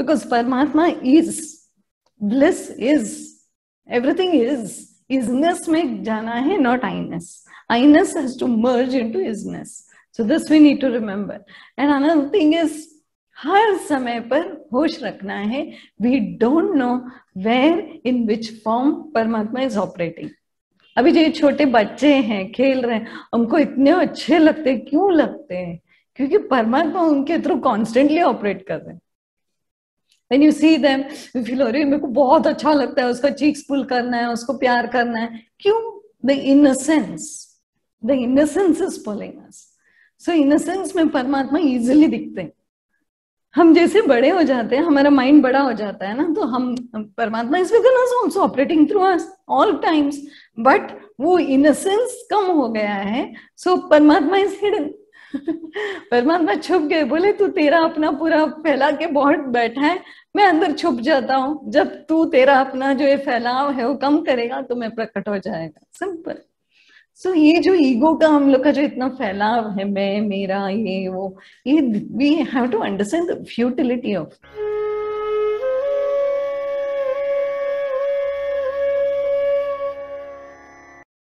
because परमात्मा is bliss is everything is isness में जाना है not I-ness. Has ness has to merge into isness. So this we need to remember. And another thing is हर समय पर होश रखना है we don't know where in which form परमात्मा इज ऑपरेटिंग अभी जो ये छोटे बच्चे हैं खेल रहे हैं उनको इतने अच्छे लगते हैं क्यों लगते हैं क्योंकि परमात्मा उनके थ्रू कॉन्स्टेंटली ऑपरेट कर रहे हैं when you see them you feel हो रही मेरे को बहुत अच्छा लगता है उसका चीक्स पुल करना है उसको प्यार करना है क्यों the innocence the innocence is pulling us so innocence में परमात्मा इजिली दिखते हैं हम जैसे बड़े हो जाते हैं हमारा माइंड बड़ा हो जाता है ना तो हम परमात्मा is with us also operating through us all times but वो इनसेंस कम हो गया है सो so, परमात्मा इज हिडन परमात्मा मैं छुप गए बोले तू तेरा अपना पूरा फैला के बहुत बैठा है मैं अंदर छुप जाता हूँ जब तू तेरा अपना जो ये फैलाव है वो कम करेगा तो मैं प्रकट हो जाएगा सिंपल सो so, ये जो ईगो का हम लोग का जो इतना फैलाव है मैं मेरा ये वो ये we have to understand the futility of